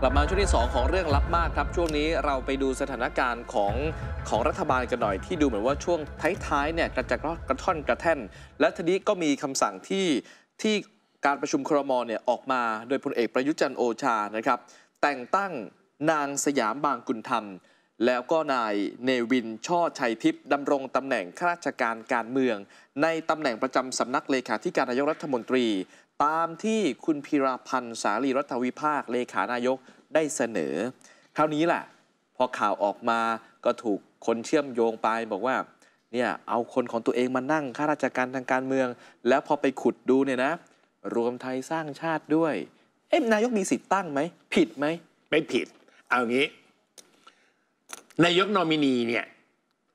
กลับมาช่วงที่ 2 ของเรื่องลับมากครับช่วงนี้เราไปดูสถานการณ์ของของรัฐบาลกันหน่อยที่ดูเหมือนว่า ช่วงท้ายๆเนี่ยกระจัะกระท่อนกระแท่น และทีนี้ก็มีคำสั่งที่ที่การประชุมครมเนี่ยออกมาโดยพลเอกประยุจันโอชานะครับ แต่งตั้งนางสยามบางกุลธรรมแล้วก็นายเนวินช่อชัยทิพย์ดำรงตำแหน่งข้าราชการการเมือง ในตำแหน่งประจำสำนักเลขาธิการนายกรัฐมนตรีตามที่คุณพีรพันธ์สาลีรัฐวิภาค เลขานายกได้เสนอ คราวนี้แหละพอข่าวออกมาก็ถูกคนเชื่อมโยงไปบอกว่า เนี่ยเอาคนของตัวเองมานั่ง ข้าราชการทางการเมือง แล้วพอไปขุดดูเนี่ยนะ รวมไทยสร้างชาติด้วย เอ๊ะ นายกมีสิทธิ์ตั้งไหมผิดไหม ไม่ผิด เอางี้ นายกนอมินีเนี่ย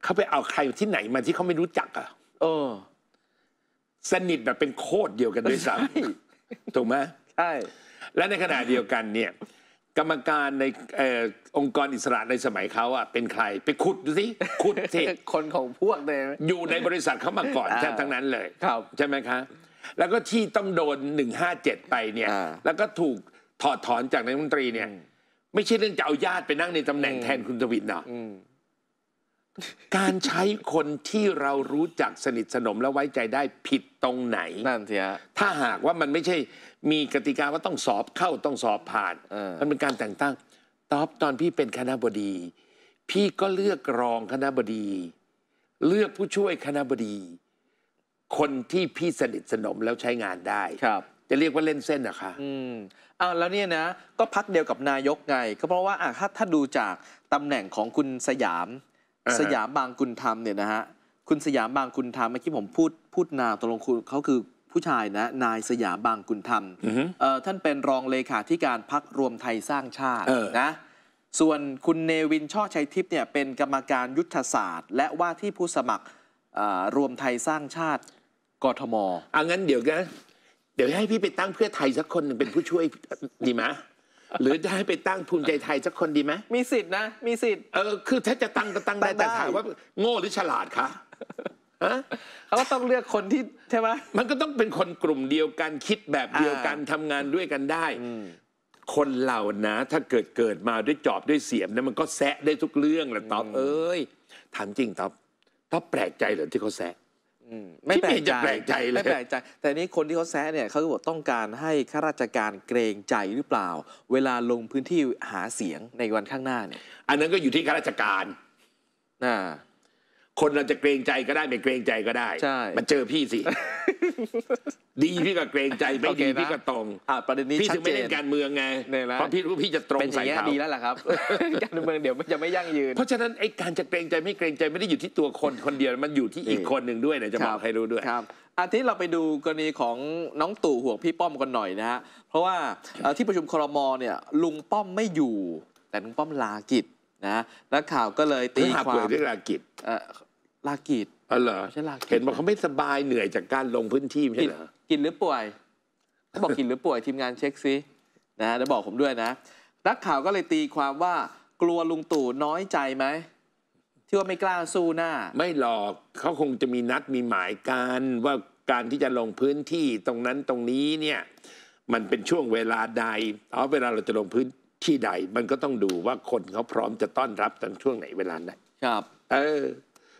เขาไปเอาใครที่ไหนมาที่เขาไม่รู้จักอ่ะเออสนิทแบบเป็นโคตรเดียวกันด้วยซ้ำถูกไหมใช่ และในขณะเดียวกันเนี่ย กรรมการในอองค์กรอิสระในสมัยเขาอ่ะเป็นใครไปขุดดูสิขุดสิคนของพวกเลยอยู่ในบริษัทเขามาก่อนแทบทั้งนั้นเลยครับใช่ไหมคะ แล้วก็ที่ต้องโดนหหนึ่ง้าเจ็ดไปเนี่ย แล้วก็ถูกถอดถอนจากนายมนตรีเนี่ย ไม่ใช่เรื่องจะเอาญาติไปนั่งในตำแหน่งแทนคุณทวิ์เนาะการใช้คนที่เรารู้จักสนิทสนมและไว้ใจได้ผิดตรงไหนนั่นสิฮะถ้าหากว่ามันไม่ใช่ มีกติกาว่าต้องสอบเข้าต้องสอบผ่านมันเป็นการแต่งตั้ง ตอบตอนพี่เป็นคณะบดี พี่ก็เลือกรองคณะบดี เลือกผู้ช่วยคณะบดี คนที่พี่สนิทสนมแล้วใช้งานได้ครับจะเรียกว่าเล่นเส้นนะคะอืมอ้าแล้วเนี่ยนะก็พักเดียวกับนายกไง ก็เพราะว่าอ่ะถ้าถ้าดูจากตำแหน่งของคุณสยามสยามบางกุลธรรมเนี่ยนะฮะคุณสยามบางกุลธรรมเมื่อกี้ผมพูดพูดนาตกลงคุณเขาคือผู้ชายนะนายสยามบางกุลธรรมท่านเป็นรองเลขาธิการพักรวมไทยสร้างชาตินะส่วนคุณเนวินช่อชัยทิพย์เนี่ยเป็นกรรมการยุทธศาสตร์ และว่าที่ผู้สมัครรวมไทยสร้างชาติกทมอ่ะงั้นเดี๋ยวนะเดี๋ยวให้พี่ไปตั้งเพื่อไทยสักคนหนึ่งเป็นผู้ช่วยดีไหมหรือจะให้ไปตั้งภูมิใจไทยสักคนดีไหมมีสิทธินะมีสิทธิ์เออคือถ้าจะตั้งก็ตั้งได้แต่ถามว่าโง่หรือฉลาดคะเขาต้องเลือกคนที่ใช่ไหมมันก็ต้องเป็นคนกลุ่มเดียวกันคิดแบบเดียวกันทำงานด้วยกันได้คนเหล่านะถ้าเกิดเกิดมาด้วยจอบด้วยเสียมนยมันก็แซะได้ทุกเรื่องแหละ ตอบเอ้ยถามจริงตอบตอบแปลกใจเหรอที่เขาแซะไม่แปลกใจเลยไม่แปลกใจแต่นี้คนที่เขาแซะเนี่ยเขาบอกต้องการให้ข้าราชการเกรงใจหรือเปล่า เวลาลงพื้นที่หาเสียงในวันข้างหน้าเนี่ย อันนั้นก็อยู่ที่ข้าราชการนะคนเราจะเกรงใจก็ได้ไม่เกรงใจก็ได้มาเจอพี่สิดีพี่ก็เกรงใจไม่ดีพี่ก็ตรงอ่าประเด็นนี้พี่ถึงไม่เล่นการเมืองไงเพราะพี่รู้พี่จะตรงใส่เขาดีแล้วล่ะครับการเมืองเดี๋ยวมันจะไม่ยั่งยืนเพราะฉะนั้นไอ้การจะเกรงใจไม่เกรงใจไม่ได้อยู่ที่ตัวคนคนเดียวมันอยู่ที่อีกคนหนึ่งด้วยนะจะบอกให้รู้ด้วยครับอาทิตย์เราไปดูกรณีของน้องตู่ห่วงพี่ป้อมกันหน่อยนะฮะเพราะว่าที่ประชุมครมเนี่ยลุงป้อมไม่อยู่ แต่ลุงป้อมลากิจนะนักข่าวก็เลยตีความเรื่องลากิจลากิจอ๋อเหรอเห็นบอกเขาไม่สบายเหนื่อยจากการลงพื้นที่ใช่เหรอกินหรือป่วยบอกกินหรือป่วยทีมงานเช็คซินะะแล้วบอกผมด้วยนะ นักข่าวก็เลยตีความว่ากลัวลุงตู่น้อยใจไหมที่ว่าไม่กล้าสู้หน้า ไม่หรอกเขาคงจะมีนัดมีหมายการว่าการที่จะลงพื้นที่ตรงนั้นตรงนี้เนี่ย มันเป็นช่วงเวลาใดเอาเวลาเราจะลงพื้นที่ใด มันก็ต้องดูว่าคนเขาพร้อมจะต้อนรับตอนช่วงไหนเวลาไหนครับ เออ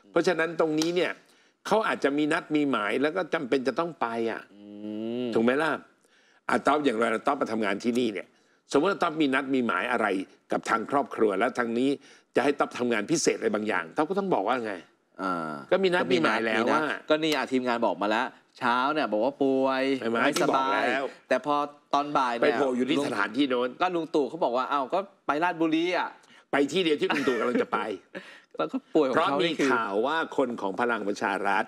เพราะฉะนั้นตรงนี้เนี่ยเขาอาจจะมีนัดมีหมายแล้วก็จำเป็นจะต้องไปอ่ะถูกไหมล่ะอาต๊อบอย่างไราต๊อบมาทำงานที่นี่เนี่ย สมมติาต๊อบมีนัดมีหมายอะไร กับทางครอบครัวแล้วทางนี้จะให้ต๊อบทำงานพิเศษอะไรบางอย่าง ต๊อบก็ต้องบอกว่าไงก็มีนัดมีหมายแล้วว่า ก็นี่อาทีมงานบอกมาแล้ว เช้าเนี่ย บอกว่าป่วยไม่สบายแต่พอตอนบ่ายไปโผล่อยู่ที่สถานที่โน้นก็ลุงตู่เขาบอกว่าเอ้าก็ไปราชบุรีอ่ะไปที่เดียวที่ลุงตู่กำลังจะไปแล้วก็ป่วยเพราะมีข่าวว่าคนของพลังประชารัฐ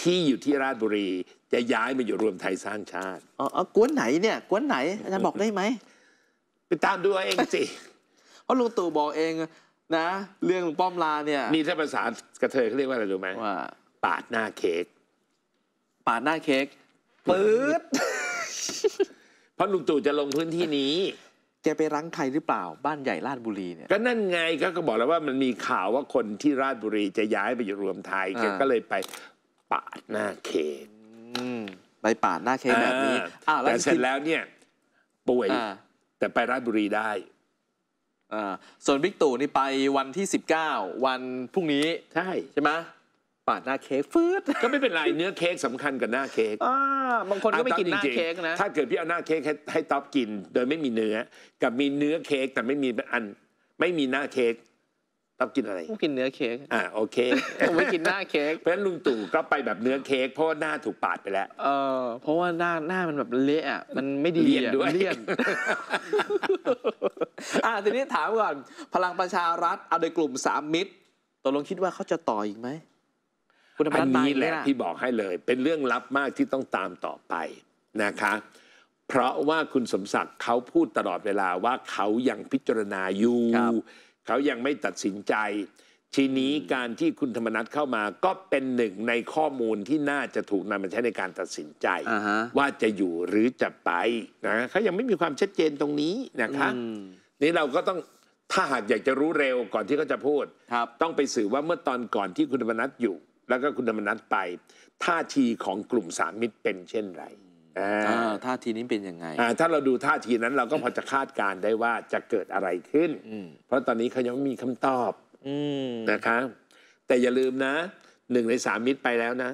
ที่อยู่ที่ราชบุรีจะย้ายมาอยู่รวมไทยสร้างชาติอ๋ออกวนไหนเนี่ยกวนไหนอาจารย์บอกได้ไหมไปตามดูเอเองสิ เพราะลุงตู่บอกเองนะ เรื่องป้อมลาเนี่ยนี่ถ้าภาษากระเทยเขาเรียกว่าอะไรรู้ไหมว่า ปาดหน้าเค้กปาดหน้าเค้กปื๊ดเพราะลุงตู่จะลงพื้นที่นี้แกไปรั้งใครหรือเปล่าบ้านใหญ่ราชบุรีเนี่ยก็นั่นไงก็ก็บอกแล้วว่ามันมีข่าวว่าคนที่ราชบุรี จะย้ายไปอยู่รวมไทยแกก็เลยไปปาดหน้าเขตอืมไปปาดหน้าเคแบบนี้แต่เสร็จแล้วเนี่ยป่วยแต่ไปราชบุรีได้ส่วนบิ๊กตู่นี่ไปวันที่ 19 วันพรุ่งนี้ใช่ใช่ไหมปาดหน้าเค้กฟืดก็ไม่เป็นไรเนื้อเค้กสำคัญกับหน้าเค้กอ่าบางคนก็ไม่กินหน้าเค้กนะถ้าเกิดพี่เอาหน้าเค้กให้ท็อปกิน โดยไม่มีเนื้อ กับมีเนื้อเค้กแต่ไม่มีอัน ไม่มีหน้าเค้กท็อปกินอะไรกินเนื้อเค้กอ่าโอเคผมไม่กินหน้าเค้กเพราะฉะนั้นลุงตู่ก็ไปแบบเนื้อเค้กเพราะว่าหน้าถูกปาดไปแล้วเออเพราะว่าหน้าหน้ามันแบบเละอ่ะมันไม่ดีเลี่ยนด้วยเลี่ยนอ่าทีนี้ถามก่อนพลังประชารัฐเอาโดยกลุ่มสามมิตรตกลงคิดว่าเขาจะต่ออีกไหมคุณธรรมนัฐาี้แหละที่บอกให้เลยเป็นเรื่องลับมากที่ต้องตามต่อไปนะคะเพราะว่าคุณสมศักดิ์เขาพูดตลอดเวลาว่าเขายังพิจารณาอยู่เขายังไม่ตัดสินใจ ทีนี้การที่คุณธรรมนัฐเข้ามาก็เป็นหนึ่งในข้อมูลที่น่าจะถูกนำมาใช้ในการตัดสินใจ ว่าจะอยู่หรือจะไปนะเขายังไม่มีความชัดเจนตรงนี้นะคะนี่เราก็ต้องถ้าหากอยากจะรู้เร็วก่อนที่เขาจะพูด ต้องไปสื่อว่าเมื่อตอนก่อนที่คุณธรรมนัฐอยู่แล้วก็คุณธรรมนัทไป ท่าทีของกลุ่มสามมิตรเป็นเช่นไรท่าทีนี้เป็นยังไงถ้าเราดูท่าทีนั้นเราก็พอจะคาดการได้ว่าจะเกิดอะไรขึ้น เพราะตอนนี้เขายังไม่มีคำตอบนะคะแต่อย่าลืมนะหนึ่งในสามมิตรไปแล้วนะ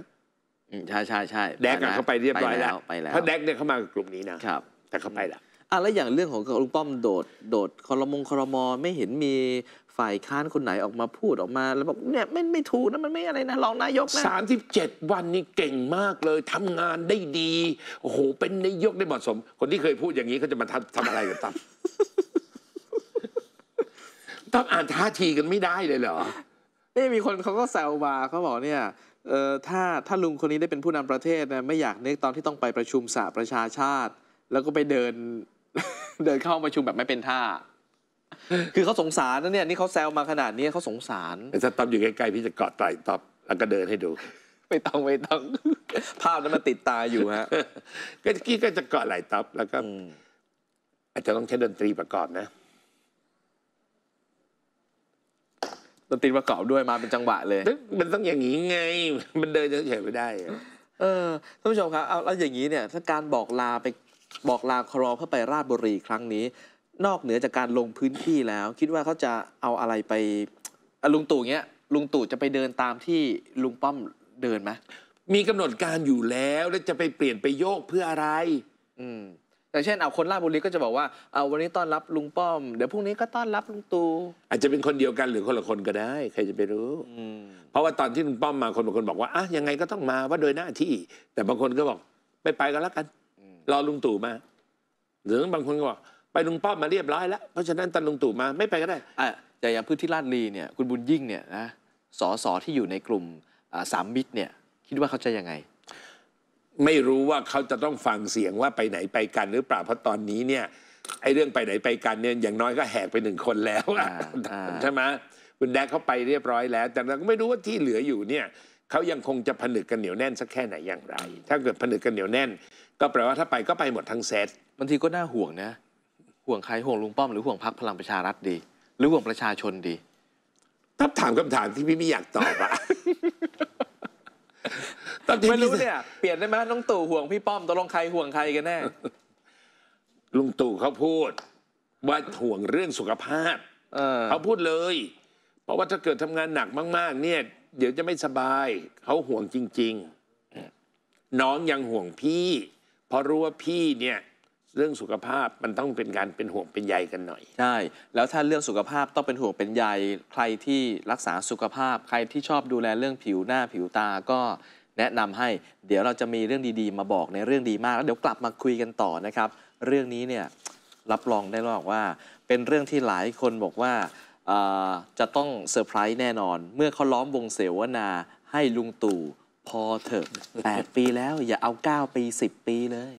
ใช่ใช่ใช่แดกกัเขาไปเรียบร้อยแล้วเพราะแดกเนี่ยเขามากับกลุ่มนี้นะ ครับ แต่เขาไปแล้วอ่ะแล้วอย่างเรื่องของลุงป้อมโดด โดดคอรมงคอรมอไม่เห็นมีฝ่ายค้านคนไหนออกมาพูดออกมาแล้วบอกเนี่ยไม่ไม่ถูกนะมันไม่อะไรนะรองนายกนะสสามิบเจ็ดวันนี่เก่งมากเลยทำงานได้ดีโอ้โหเป็นนายกได้เหมาะสมคนที่เคยพูดอย่างนี้เขาจะมาทำทำอะไรกับตั้มตั้มอ่านท่าทีกันไม่ได้เลยเหรอ นี่มีคนเขาก็แซวมาเขาบอกเนี่ยเออถ้าถ้าลุงคนนี้ได้เป็นผู้นำประเทศนะไม่อยากนึกตอนที่ต้องไปประชุมสหประชาชาติ แล้วก็ไปเดินเดินเข้าประชุมแบบไม่เป็นท่าคือเขาสงสารนะเนี่ยนี่เขาแซวมาขนาดนี้เขาสงสารจะตอบอยู่ใกล้ๆพี่จะกอดไตตอบแล้วก็เดินให้ดู ไม่ต้องไม่ต้อง ภาพนั้นมาติดตาอยู่ฮะก็กี้ก็จะกอดไหล่ตอบแล้วก็อาจจะต้องใช้ดนตรีประกอบนะ ดนตรีประกอบด้วยมาเป็นจังหวะเลยมันต้องอย่างนี้ไง มันเดินเฉยไม่ได้เออท่านผู้ชมครับเอาแล้วอย่างนี้เนี่ย ถ้าการบอกลาไปบอกลาครอเพื่อไปราชบุรีครั้งนี้นอกเหนือจากการลงพื้นที่แล้ว คิดว่าเขาจะเอาอะไรไปลุงตู่เงี้ยลุงตู่จะไปเดินตามที่ลุงป้อมเดินไหมมีกำหนดการอยู่แล้วแล้วจะไปเปลี่ยนไปโยกเพื่ออะไรอืมอย่างเช่นเอาคนราชบุรีก็จะบอกว่าเอาวันนี้ต้อนรับลุงป้อม เดี๋ยวพรุ่งนี้ก็ต้อนรับลุงตู่อาจจะเป็นคนเดียวกันหรือคนละคนก็ได้ ใครจะไปรู้เพราะว่าตอนที่ลุงป้อมมาคนบางคนบอกว่าอ่ะยังไงก็ต้องมาว่าโดยหน้าที่ แต่บางคนก็บอกไม่ไปก็แล้วกันรอลุงตู่มาหรือบางคนก็บอกไปลุงป้อมมาเรียบร้อยแล้วเพราะฉะนั้นตันลุงตู่มา ไม่ไปก็ได้อ่แต่อย่างพื้นที่ลาดลีเนี่ยคุณบุญยิ่งเนี่ยนะสอสอที่อยู่ในกลุ่มสามมิตรเนี่ยคิดว่าเขาจะยังไง ไม่รู้ว่าเขาจะต้องฟังเสียงว่าไปไหนไปกัน หรือเปล่าเพราะตอนนี้เนี่ยไอ้เรื่องไปไหนไปกันเนี่ยอย่างน้อยก็แหกไปหนึ่งคนแล้วใช่ไหมคุณแดกเขาไปเรียบร้อยแล้ว แต่เราก็ไม่รู้ว่าที่เหลืออยู่เนี่ยเขายังคงจะผนึกกันเหนียวแน่นสักแค่ไหนอย่างไร ถ้าเกิดผนึกกันเหนียวแน่น ก็แปลว่าถ้าไปก็ไปหมดทั้งเซตบางทีก็น่าห่วงนะห่วงใครห่วงลุงป้อมหรือห่วงพักพลังประชารัฐดี หรือห่วงประชาชนดี ถ้าถามคำถามที่พี่ไม่อยากตอบอะไม่รู้เนี่ยเปลี่ยนได้ไหมน้องตู่ห่วงพี่ป้อมตกลงใครห่วงใครกันแน่ลุงตู่เขาพูด ว่าห่วงเรื่องสุขภาพเขาพูดเลย เพราะว่าถ้าเกิดทำงานหนักมาก ๆ เนี่ยเดี๋ยวจะไม่สบาย เขาห่วงจริง ๆ น้องยังห่วงพี่ เพราะรู้ว่าพี่เนี่ยเรื่องสุขภาพมันต้องเป็นการเป็นห่วงเป็นใยกันหน่อย ใช่ แล้วถ้าเรื่องสุขภาพต้องเป็นห่วงเป็นใยใครที่รักษาสุขภาพใครที่ชอบดูแลเรื่องผิวหน้าผิวตาก็แนะนำให้ เดี๋ยวเราจะมีเรื่องดีๆมาบอกในเรื่องดีมากแล้วเดี๋ยวกลับมาคุยกันต่อนะครับ เรื่องนี้เนี่ยรับรองได้รอกว่าเป็นเรื่องที่หลายคนบอกว่าจะต้องเซอร์ไพรส์แน่นอน เมื่อเขาล้อมวงเสวนาให้ลุงตู่พอเถอะ 8 ปีแล้ว อย่าเอา 9 ปี 10 ปีเลย